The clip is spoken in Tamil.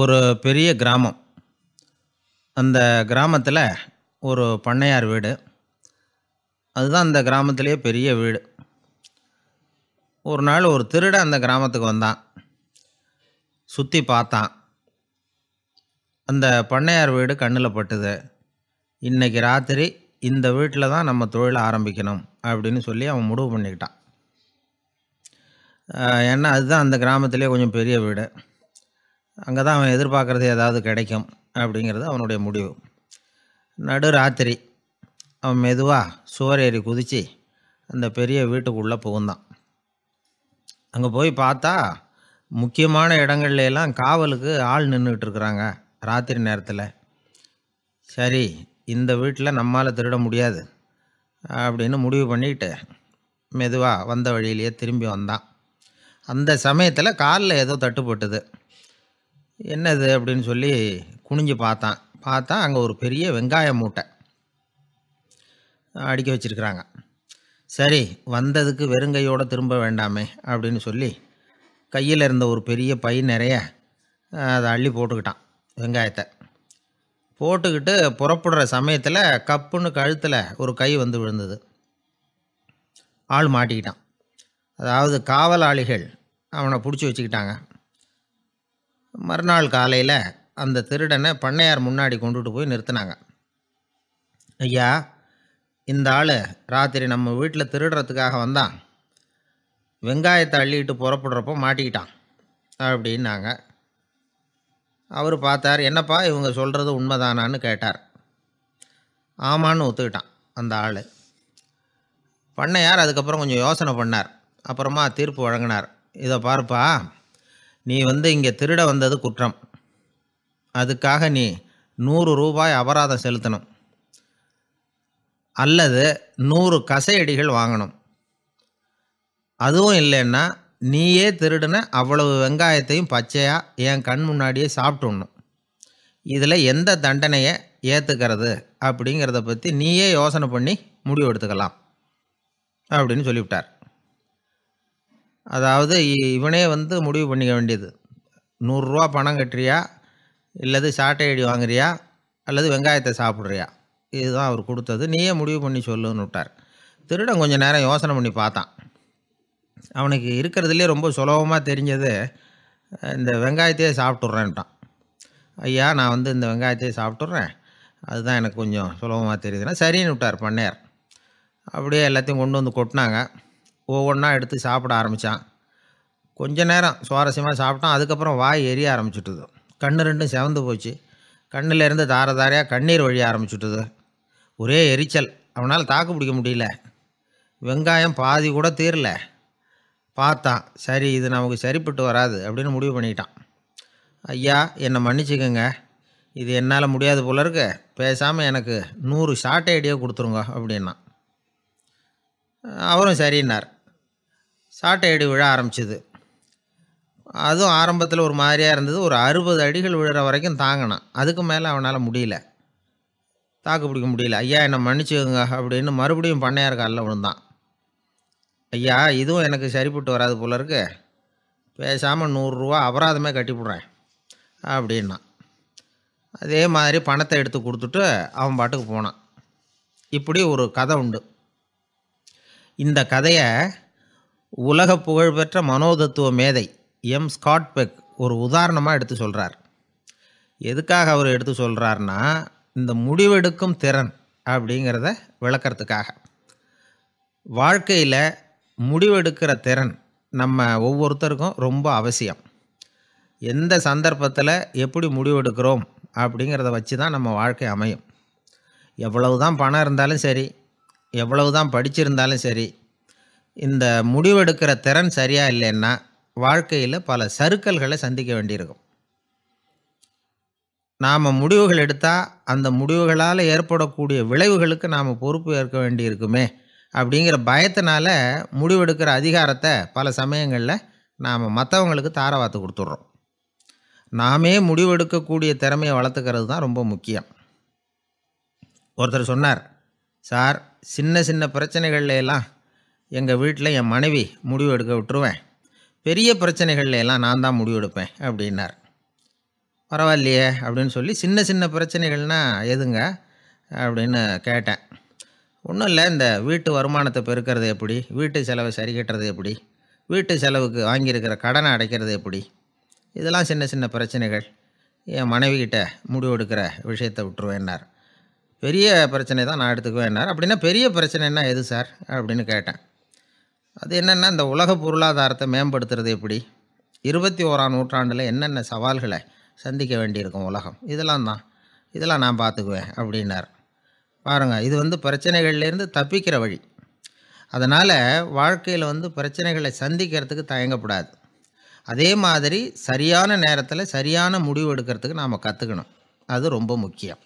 ஒரு பெரிய கிராமம் அந்த கிராமத்தில் ஒரு பண்ணையார் வீடு அதுதான் அந்த கிராமத்திலேயே பெரிய வீடு ஒரு நாள் ஒரு திருட அந்த கிராமத்துக்கு வந்தான் சுற்றி பார்த்தான் அந்த பண்ணையார் வீடு கண்ணில் பட்டுது இன்றைக்கி ராத்திரி இந்த வீட்டில் தான் நம்ம தொழிலை ஆரம்பிக்கணும் அப்படின்னு சொல்லி அவன் முடிவு பண்ணிக்கிட்டான் ஏன்னா அதுதான் அந்த கிராமத்திலே கொஞ்சம் பெரிய வீடு அங்கே தான் அவன் எதிர்பார்க்குறது ஏதாவது கிடைக்கும் அப்படிங்கிறது அவனுடைய முடிவு நடு ராத்திரி அவன் மெதுவாக சுவர் ஏறி குதித்து அந்த பெரிய வீட்டுக்குள்ளே புகுந்தான் அங்கே போய் பார்த்தா முக்கியமான இடங்கள்லாம் காவலுக்கு ஆள் நின்றுட்டுருக்குறாங்க ராத்திரி நேரத்தில் சரி இந்த வீட்டில் நம்மால் திருட முடியாது அப்படின்னு முடிவு பண்ணிட்டு மெதுவாக வந்த வழியிலேயே திரும்பி வந்தான் அந்த சமயத்தில் காலில் ஏதோ தட்டுப்பட்டுது என்னது அப்படின்னு சொல்லி குனிஞ்சு பார்த்தான் பார்த்தா அங்கே ஒரு பெரிய வெங்காய மூட்டை அடிக்க வச்சுருக்குறாங்க சரி வந்ததுக்கு வெறுங்கையோடு திரும்ப வேண்டாமே அப்படின்னு சொல்லி கையில் இருந்த ஒரு பெரிய பை நிறைய அதை அள்ளி போட்டுக்கிட்டான் வெங்காயத்தை போட்டுக்கிட்டு புறப்படுற சமயத்தில் கப்புன்னு கழுத்தில் ஒரு கை வந்து விழுந்தது ஆள் மாட்டிக்கிட்டான் அதாவது காவலாளிகள் அவனை பிடிச்சி வச்சுக்கிட்டாங்க மறுநாள் காலையில் அந்த திருடனை பண்ணையார் முன்னாடி கொண்டுட்டு போய் நிறுத்தினாங்க ஐயா இந்த ஆள் ராத்திரி நம்ம வீட்டில் திருடுறதுக்காக வந்தான் வெங்காயத்தை அள்ளிட்டு புறப்படுறப்போ மாட்டிக்கிட்டான் அப்படின்னாங்க அவர் பார்த்தார் என்னப்பா இவங்க சொல்கிறது உண்மைதானான்னு கேட்டார் ஆமான்னு ஒத்துக்கிட்டான் அந்த ஆள் பண்ணையார் அதுக்கப்புறம் கொஞ்சம் யோசனை பண்ணார் அப்புறமா தீர்ப்பு வழங்கினார் இதை பார்ப்பா நீ வந்து இங்கே திருட வந்தது குற்றம் அதுக்காக நீ நூறு ரூபாய் அபராதம் செலுத்தணும் அல்லது நூறு கசையடிகள் வாங்கணும் அதுவும் இல்லைன்னா நீயே திருடின அவ்வளவு வெங்காயத்தையும் பச்சையாக என் கண் முன்னாடியே சாப்பிட்டுடணும் இதில் எந்த தண்டனையை ஏற்றுக்கிறது அப்படிங்கிறத பற்றி நீயே யோசனை பண்ணி முடிவு எடுத்துக்கலாம் அப்படின்னு சொல்லிவிட்டார் அதாவது இ இவனே வந்து முடிவு பண்ணிக்க வேண்டியது. நூறுரூவா பணம் கட்டுறியா? இல்லது சாட்டை அடி வாங்குறியா? அல்லது வெங்காயத்தை சாப்பிட்றியா இதுதான் அவர் கொடுத்தது நீயே முடிவு பண்ணி சொல்லுன்னு விட்டார் திருடன் கொஞ்சம் நேரம் யோசனை பண்ணி பார்த்தான். அவனுக்கு இருக்கிறதுலே ரொம்ப சுலபமாக தெரிஞ்சது, இந்த வெங்காயத்தையே சாப்பிட்டுர்றேன்ட்டான். "ஐயா! நான் வந்து இந்த வெங்காயத்தையே சாப்பிட்டுர்றேன். அதுதான் எனக்கு கொஞ்சம் சுலபமாக தெரியுதுன்னா" சரின்னு விட்டார் பண்ணையார். அப்படியே எல்லாத்தையும் கொண்டு வந்து கொட்டினாங்க ஒவ்வொன்றா எடுத்து சாப்பிட ஆரம்பித்தான் கொஞ்ச நேரம் சுவாரஸ்யமாக சாப்பிட்டான் அதுக்கப்புறம் வாய் எரிய ஆரம்பிச்சுட்டுது கண் ரெண்டும் செவந்து போச்சு கண்ணிலேருந்து தார தாரையாக கண்ணீர் வழிய ஆரம்பிச்சுட்டுது ஒரே எரிச்சல் அவனால் தாக்கு பிடிக்க முடியல வெங்காயம் பாதி கூட தீரல பார்த்தான் சரி இது நமக்கு சரிப்பட்டு வராது அப்படின்னு முடிவு பண்ணிட்டான் ஐயா என்னை மன்னிச்சுக்கோங்க இது என்னால் முடியாது போல இருக்கு பேசாமல் எனக்கு நூறு ஷார்ட் ஐடியா கொடுத்துருங்க அப்படின்னா அவரும் சரின்னார் சாட்டை அடி விழ ஆரம்பிச்சிது அதுவும் ஆரம்பத்தில் ஒரு மாதிரியாக இருந்தது ஒரு அறுபது அடிகள் விழுற வரைக்கும் தாங்கினான் அதுக்கு மேலே அவனால் முடியல தாக்கு பிடிக்க முடியல ஐயா என்னை மன்னிச்சுக்கோங்க அப்படின்னு மறுபடியும் பண்ணையார் காலில் விழுந்தான் ஐயா இதுவும் எனக்கு சரிப்பட்டு வராது போல இருக்கு பேசாமல் நூறுரூவா அபராதமே விடுறேன் அப்படின்னா அதே மாதிரி பணத்தை எடுத்து கொடுத்துட்டு அவன் பாட்டுக்கு போனான் இப்படி ஒரு கதை உண்டு இந்த கதையை உலக புகழ்பெற்ற மனோதத்துவ மேதை எம் ஸ்காட் பெக் ஒரு உதாரணமாக எடுத்து சொல்கிறார் எதுக்காக அவர் எடுத்து சொல்கிறார்னா இந்த முடிவெடுக்கும் திறன் அப்படிங்கிறத விளக்கிறதுக்காக வாழ்க்கையில் முடிவெடுக்கிற திறன் நம்ம ஒவ்வொருத்தருக்கும் ரொம்ப அவசியம் எந்த சந்தர்ப்பத்தில் எப்படி முடிவெடுக்கிறோம் அப்படிங்கிறத வச்சு தான் நம்ம வாழ்க்கை அமையும் எவ்வளவு தான் பணம் இருந்தாலும் சரி எவ்வளவு தான் படிச்சிருந்தாலும் சரி இந்த முடிவெடுக்கிற திறன் சரியாக இல்லைன்னா வாழ்க்கையில் பல சறுக்கல்களை சந்திக்க வேண்டியிருக்கும் நாம் முடிவுகள் எடுத்தால் அந்த முடிவுகளால் ஏற்படக்கூடிய விளைவுகளுக்கு நாம் பொறுப்பு ஏற்க வேண்டியிருக்குமே அப்படிங்கிற பயத்தினால முடிவெடுக்கிற அதிகாரத்தை பல சமயங்களில் நாம் மற்றவங்களுக்கு தாரவாத்து கொடுத்துட்றோம் நாமே முடிவெடுக்கக்கூடிய திறமையை வளர்த்துக்கிறது தான் ரொம்ப முக்கியம் ஒருத்தர் சொன்னார் சார் சின்ன சின்ன பிரச்சனைகள்ல எல்லாம் எங்கள் வீட்டில் என் மனைவி முடிவு எடுக்க விட்டுருவேன் பெரிய பிரச்சனைகள்ல எல்லாம் நான் தான் முடிவு எடுப்பேன் அப்படின்னார் பரவாயில்லையே அப்படின்னு சொல்லி சின்ன சின்ன பிரச்சனைகள்னால் எதுங்க அப்படின்னு கேட்டேன் ஒன்றும் இல்லை இந்த வீட்டு வருமானத்தை பெருக்கிறது எப்படி வீட்டு செலவை சரி கட்டுறது எப்படி வீட்டு செலவுக்கு வாங்கியிருக்கிற கடனை அடைக்கிறது எப்படி இதெல்லாம் சின்ன சின்ன பிரச்சனைகள் என் மனைவிக்கிட்ட முடிவெடுக்கிற விஷயத்தை விட்டுருவேன்னார் பெரிய பிரச்சனை தான் நான் எடுத்துக்குவேன்னார் அப்படின்னா பெரிய பிரச்சனை என்ன எது சார் அப்படின்னு கேட்டேன் அது என்னென்னா இந்த உலக பொருளாதாரத்தை மேம்படுத்துறது எப்படி இருபத்தி ஓராம் நூற்றாண்டில் என்னென்ன சவால்களை சந்திக்க வேண்டியிருக்கும் உலகம் இதெல்லாம் தான் இதெல்லாம் நான் பார்த்துக்குவேன் அப்படின்னார் பாருங்கள் இது வந்து பிரச்சனைகள்லேருந்து தப்பிக்கிற வழி அதனால் வாழ்க்கையில் வந்து பிரச்சனைகளை சந்திக்கிறதுக்கு தயங்கப்படாது அதே மாதிரி சரியான நேரத்தில் சரியான முடிவு எடுக்கிறதுக்கு நாம் கற்றுக்கணும் அது ரொம்ப முக்கியம்